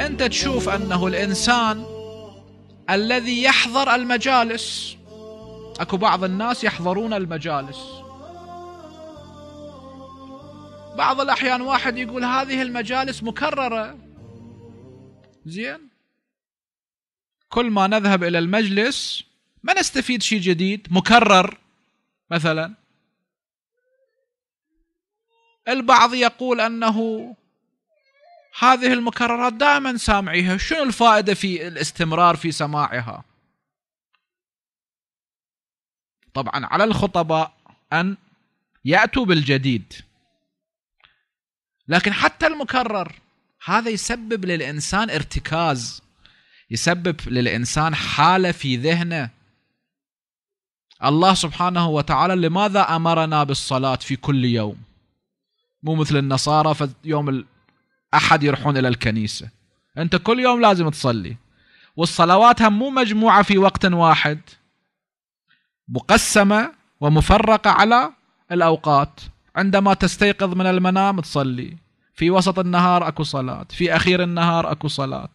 أنت تشوف أنه الإنسان الذي يحضر المجالس اكو بعض الناس يحضرون المجالس بعض الاحيان واحد يقول هذه المجالس مكرره زين كل ما نذهب الى المجلس ما نستفيد شيء جديد مكرر مثلا البعض يقول انه هذه المكررات دائما سامعيها شنو الفائده في الاستمرار في سماعها طبعا على الخطباء أن يأتوا بالجديد لكن حتى المكرر هذا يسبب للإنسان ارتكاز يسبب للإنسان حالة في ذهنه الله سبحانه وتعالى لماذا أمرنا بالصلاة في كل يوم مو مثل النصارى في يوم الأحد يروحون إلى الكنيسة أنت كل يوم لازم تصلي والصلوات هم مو مجموعة في وقت واحد مقسمة ومفرقة على الأوقات عندما تستيقظ من المنام تصلي في وسط النهار أكو صلاة في أخير النهار أكو صلاة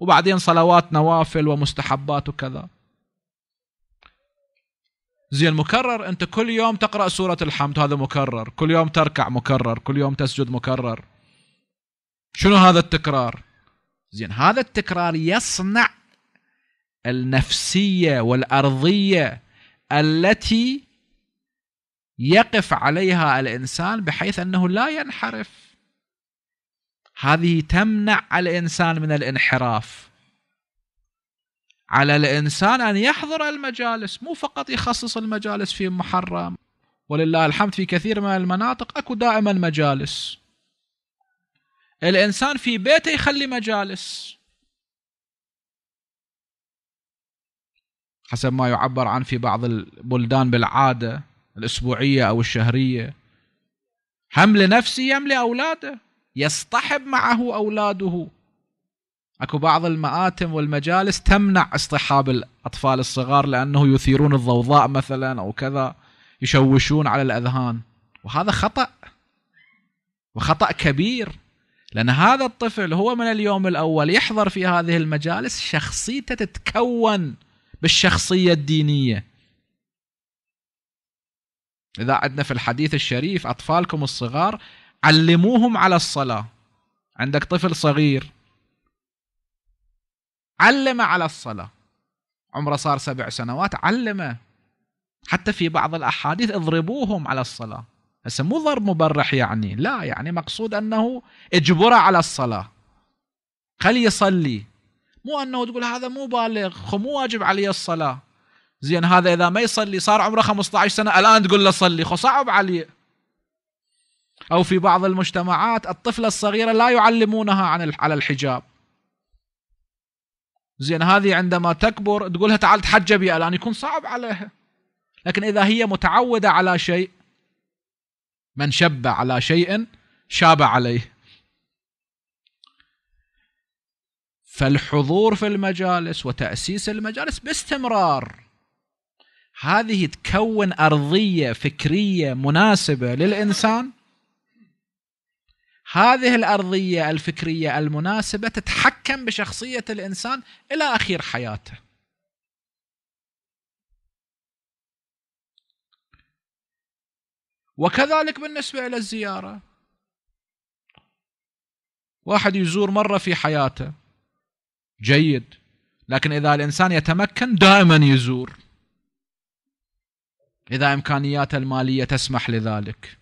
وبعدين صلوات نوافل ومستحبات وكذا زين مكرر انت كل يوم تقرا سوره الحمد هذا مكرر كل يوم تركع مكرر كل يوم تسجد مكرر شنو هذا التكرار زين هذا التكرار يصنع النفسيه والارضيه التي يقف عليها الانسان بحيث انه لا ينحرف هذه تمنع الانسان من الانحراف على الانسان ان يحضر المجالس مو فقط يخصص المجالس في محرم ولله الحمد في كثير من المناطق اكو دائما مجالس الانسان في بيته يخلي مجالس حسب ما يعبر عن في بعض البلدان بالعادة الأسبوعية أو الشهرية هم لنفسه يملي لأولاده يصطحب معه أولاده أكو بعض المآتم والمجالس تمنع اصطحاب الأطفال الصغار لأنه يثيرون الضوضاء مثلا أو كذا يشوشون على الأذهان وهذا خطأ وخطأ كبير لأن هذا الطفل هو من اليوم الأول يحضر في هذه المجالس شخصيته تتكون بالشخصية الدينية إذا عندنا في الحديث الشريف أطفالكم الصغار علموهم على الصلاة عندك طفل صغير علمه على الصلاة عمره صار سبع سنوات علمه حتى في بعض الأحاديث اضربوهم على الصلاة هسه مو ضرب مبرح يعني لا يعني مقصود أنه اجبره على الصلاة خليه يصلي مو انه تقول هذا مو بالغ مو واجب علي الصلاه زين هذا اذا ما يصلي صار عمره 15 سنه الان تقول له صلي خو صعب علي او في بعض المجتمعات الطفله الصغيره لا يعلمونها عن على الحجاب زين هذه عندما تكبر تقولها تعال تحجبي الان يكون صعب عليها لكن اذا هي متعوده على شيء من شب على شيء شاب عليه فالحضور في المجالس وتأسيس المجالس باستمرار هذه تكون أرضية فكرية مناسبة للإنسان هذه الأرضية الفكرية المناسبة تتحكم بشخصية الإنسان إلى أخير حياته وكذلك بالنسبة إلى الزيارة واحد يزور مرة في حياته جيد لكن إذا الإنسان يتمكن دائما يزور إذا إمكانياته المالية تسمح لذلك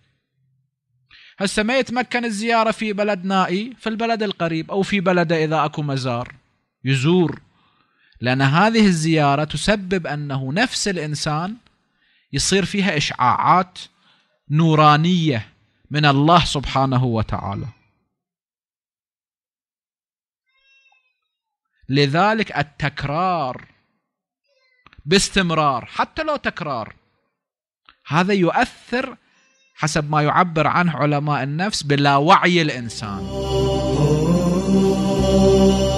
هسه ما يتمكن الزيارة في بلد نائي في البلد القريب أو في بلده إذا أكو مزار يزور لأن هذه الزيارة تسبب أنه نفس الإنسان يصير فيها إشعاعات نورانية من الله سبحانه وتعالى لذلك التكرار باستمرار حتى لو تكرار هذا يؤثر حسب ما يعبر عنه علماء النفس بلا وعي الانسان